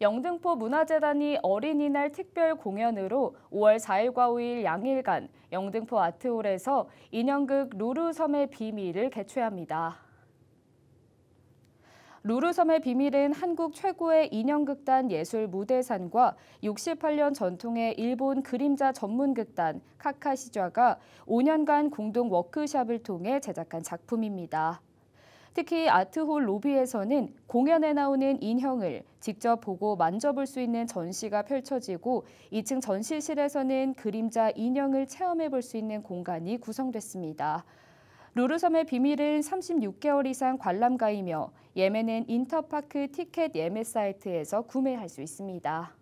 영등포 문화재단이 어린이날 특별 공연으로 5월 4일과 5일 양일간 영등포 아트홀에서 인형극 루루섬의 비밀을 개최합니다. 루루섬의 비밀은 한국 최고의 인형극단 예술 무대산과 68년 전통의 일본 그림자 전문극단 카카시좌가 5년간 공동 워크숍을 통해 제작한 작품입니다. 특히 아트홀 로비에서는 공연에 나오는 인형을 직접 보고 만져볼 수 있는 전시가 펼쳐지고 2층 전시실에서는 그림자 인형을 체험해 볼 수 있는 공간이 구성됐습니다. 루르섬의 비밀은 36개월 이상 관람가이며 예매는 인터파크 티켓 예매 사이트에서 구매할 수 있습니다.